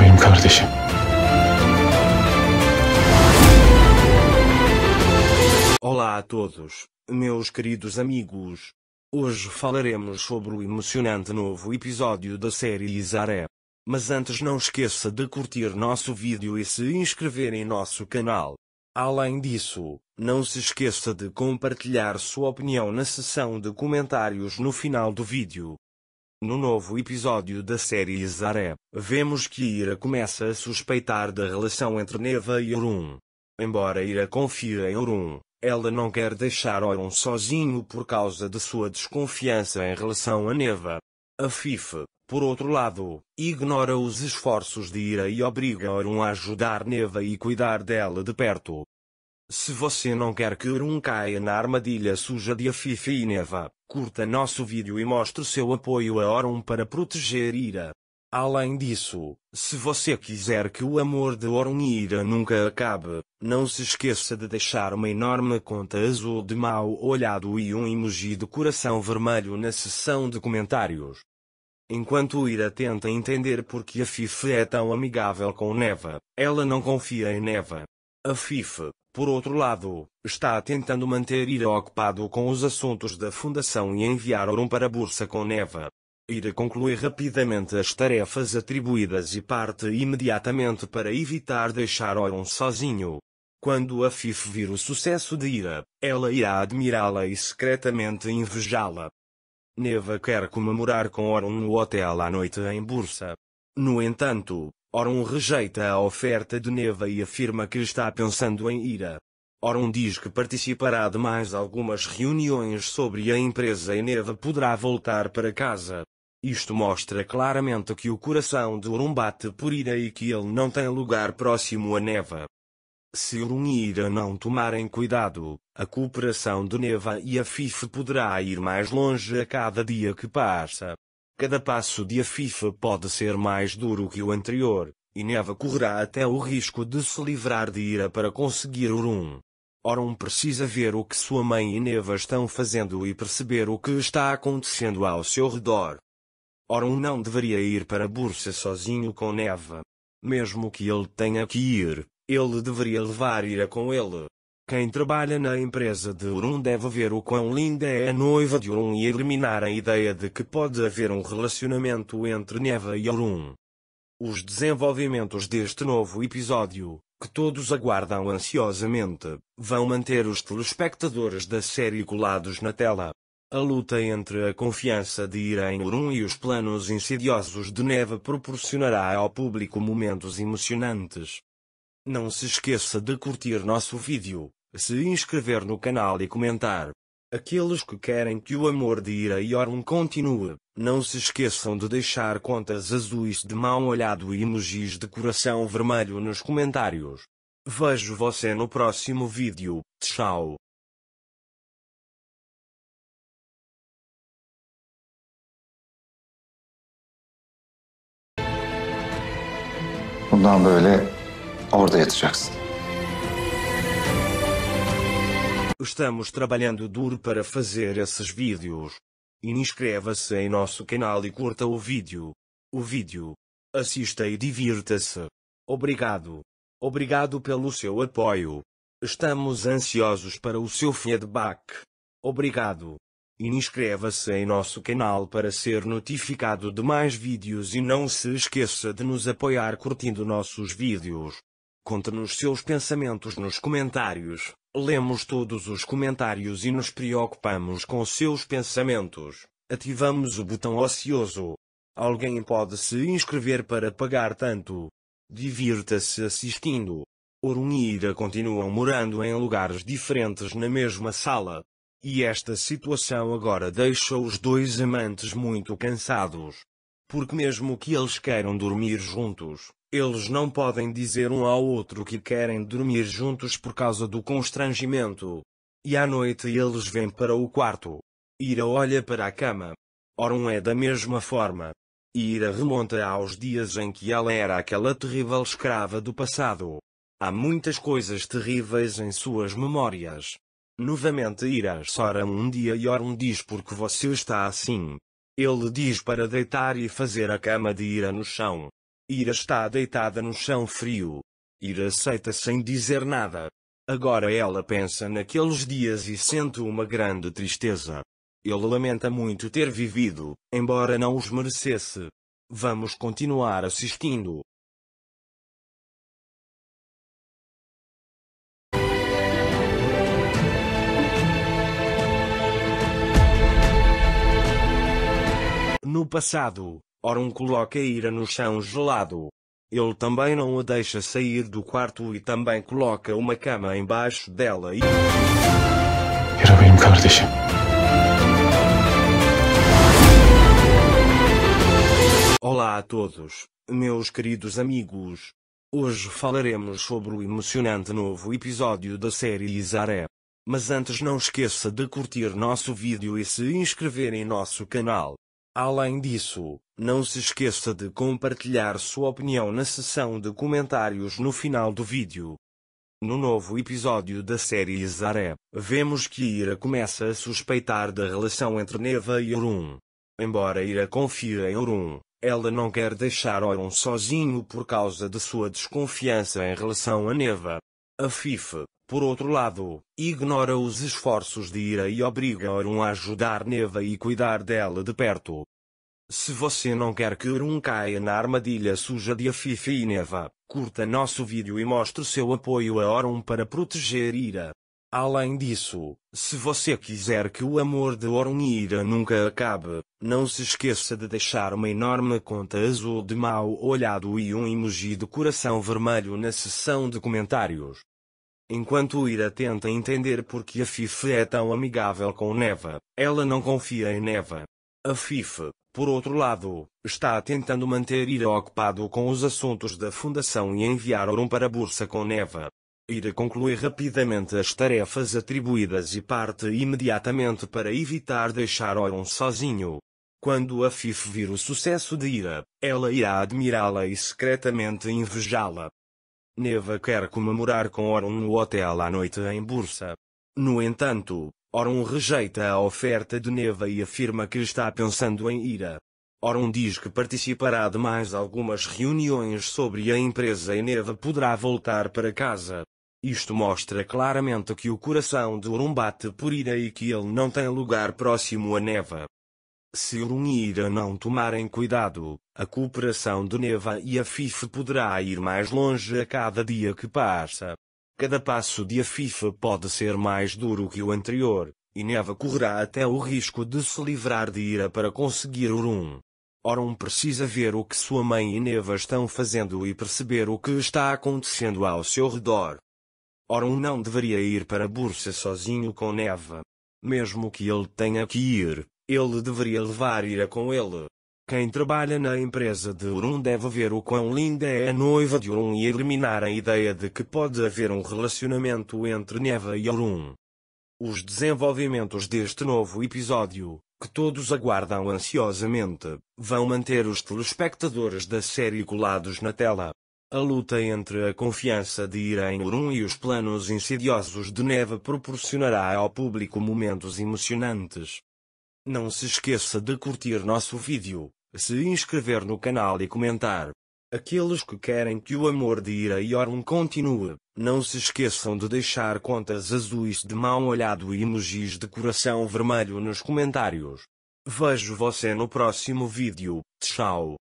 benim kardeşim. Olá a todos, meus queridos amigos. Hoje falaremos sobre o emocionante novo episódio da série Isaré. Mas antes não esqueça de curtir nosso vídeo e se inscrever em nosso canal. Além disso, não se esqueça de compartilhar sua opinião na seção de comentários no final do vídeo. No novo episódio da série Zaré, vemos que Ira começa a suspeitar da relação entre Neva e Orun. Embora Ira confie em Orun, ela não quer deixar Orun sozinho por causa de sua desconfiança em relação a Neva. A Fife, por outro lado, ignora os esforços de Ira e obriga Orun a ajudar Neva e cuidar dela de perto. Se você não quer que Orun caia na armadilha suja de Afife e Neva, Curta nosso vídeo e mostre seu apoio a Orum para proteger Ira. Além disso, se você quiser que o amor de Orum e Ira nunca acabe, não se esqueça de deixar uma enorme conta azul de mau olhado e um emoji de coração vermelho na seção de comentários. Enquanto Ira tenta entender porque a Fife é tão amigável com Neva, ela não confia em Neva. A por outro lado, está tentando manter Ira ocupado com os assuntos da fundação e enviar Orum para a Bursa com Neva. Ira conclui rapidamente as tarefas atribuídas e parte imediatamente para evitar deixar Orum sozinho. Quando a FIF vir o sucesso de Ira, ela irá admirá-la e secretamente invejá-la. Neva quer comemorar com Orun no hotel à noite em Bursa. No entanto, Orun rejeita a oferta de Neva e afirma que está pensando em ira. Orun diz que participará de mais algumas reuniões sobre a empresa e Neva poderá voltar para casa. Isto mostra claramente que o coração de Orun bate por ira e que ele não tem lugar próximo a Neva. Se Orun e Ira não tomarem cuidado, a cooperação de Neva e a FIF poderá ir mais longe a cada dia que passa. Cada passo de a FIFA pode ser mais duro que o anterior, e Neva correrá até o risco de se livrar de ira para conseguir o rum. Orum precisa ver o que sua mãe e Neva estão fazendo e perceber o que está acontecendo ao seu redor. Orum não deveria ir para a Bursa sozinho com Neva. Mesmo que ele tenha que ir, ele deveria levar Ira com ele. Quem trabalha na empresa de Urum deve ver o quão linda é a noiva de Urum e eliminar a ideia de que pode haver um relacionamento entre Neva e Urum. Os desenvolvimentos deste novo episódio, que todos aguardam ansiosamente, vão manter os telespectadores da série colados na tela. A luta entre a confiança de Ira em Urum e os planos insidiosos de Neva proporcionará ao público momentos emocionantes. Não se esqueça de curtir nosso vídeo, se inscrever no canal e comentar. Aqueles que querem que o amor de Ira e Orm continue, não se esqueçam de deixar contas azuis de mão olhado e emojis de coração vermelho nos comentários. Vejo você no próximo vídeo. Tchau. Bundan böyle orada yatacaksın. Estamos trabalhando duro para fazer esses vídeos. Inscreva-se em nosso canal e curta o vídeo. O vídeo. Assista e divirta-se. Obrigado. Obrigado pelo seu apoio. Estamos ansiosos para o seu feedback. Obrigado. Inscreva-se em nosso canal para ser notificado de mais vídeos e não se esqueça de nos apoiar curtindo nossos vídeos. Conte-nos seus pensamentos nos comentários. Lemos todos os comentários e nos preocupamos com seus pensamentos. Ativamos o botão ocioso. Alguém pode se inscrever para pagar tanto. Divirta-se assistindo. Ira continuam morando em lugares diferentes na mesma sala. E esta situação agora deixa os dois amantes muito cansados. Porque mesmo que eles queiram dormir juntos, eles não podem dizer um ao outro que querem dormir juntos por causa do constrangimento. E à noite eles vêm para o quarto. Ira olha para a cama. Orun é da mesma forma. Ira remonta aos dias em que ela era aquela terrível escrava do passado. Há muitas coisas terríveis em suas memórias. Novamente Ira chora um dia e Orun diz porque você está assim. Ele diz para deitar e fazer a cama de Ira no chão. Ira está deitada no chão frio. Ira aceita sem dizer nada. Agora ela pensa naqueles dias e sente uma grande tristeza. Ele lamenta muito ter vivido, embora não os merecesse. Vamos continuar assistindo. No passado, Orun coloca a Ira no chão gelado. Ele também não a deixa sair do quarto e também coloca uma cama embaixo dela e... Ira benim Olá a todos, meus queridos amigos. Hoje falaremos sobre o emocionante novo episódio da série Isaré. Mas antes não esqueça de curtir nosso vídeo e se inscrever em nosso canal. Além disso, não se esqueça de compartilhar sua opinião na seção de comentários no final do vídeo. No novo episódio da série Zaré, vemos que Ira começa a suspeitar da relação entre Neva e Orun. Embora Ira confie em Orun, ela não quer deixar Orun sozinho por causa de sua desconfiança em relação a Neva. A FIF, por outro lado, ignora os esforços de Ira e obriga Orun a ajudar Neva e cuidar dela de perto. Se você não quer que Orun caia na armadilha suja de Afifi e Neva, curta nosso vídeo e mostre seu apoio a Orun para proteger Ira. Além disso, se você quiser que o amor de Orun e Ira nunca acabe, não se esqueça de deixar uma enorme conta azul de mau olhado e um emoji de coração vermelho na seção de comentários. Enquanto Ira tenta entender por que a Fife é tão amigável com Neva, ela não confia em Neva. A Fife, por outro lado, está tentando manter Ira ocupado com os assuntos da fundação e enviar Orum para a Bursa com Neva. Ira conclui rapidamente as tarefas atribuídas e parte imediatamente para evitar deixar Orum sozinho. Quando a Fife vir o sucesso de Ira, ela irá admirá-la e secretamente invejá-la. Neva quer comemorar com Orun no hotel à noite em Bursa. No entanto, Orun rejeita a oferta de Neva e afirma que está pensando em ira. Orun diz que participará de mais algumas reuniões sobre a empresa e Neva poderá voltar para casa. Isto mostra claramente que o coração de Orun bate por ira e que ele não tem lugar próximo a Neva. Se o Unira não tomarem cuidado, a cooperação de Neva e a FIFA poderá ir mais longe a cada dia que passa. Cada passo de a FIFA pode ser mais duro que o anterior, e Neva correrá até o risco de se livrar de ira para conseguir Urum. Orum precisa ver o que sua mãe e Neva estão fazendo e perceber o que está acontecendo ao seu redor. Orum não deveria ir para a Bursa sozinho com Neva. Mesmo que ele tenha que ir, ele deveria levar ira com ele. Quem trabalha na empresa de Urum deve ver o quão linda é a noiva de Urum e eliminar a ideia de que pode haver um relacionamento entre Neva e Urum. Os desenvolvimentos deste novo episódio, que todos aguardam ansiosamente, vão manter os telespectadores da série colados na tela. A luta entre a confiança de Ira em Urum e os planos insidiosos de Neva proporcionará ao público momentos emocionantes. Não se esqueça de curtir nosso vídeo, se inscrever no canal e comentar. Aqueles que querem que o amor de Ira e Orm continue, não se esqueçam de deixar contas azuis de mão olhado e emojis de coração vermelho nos comentários. Vejo você no próximo vídeo. Tchau.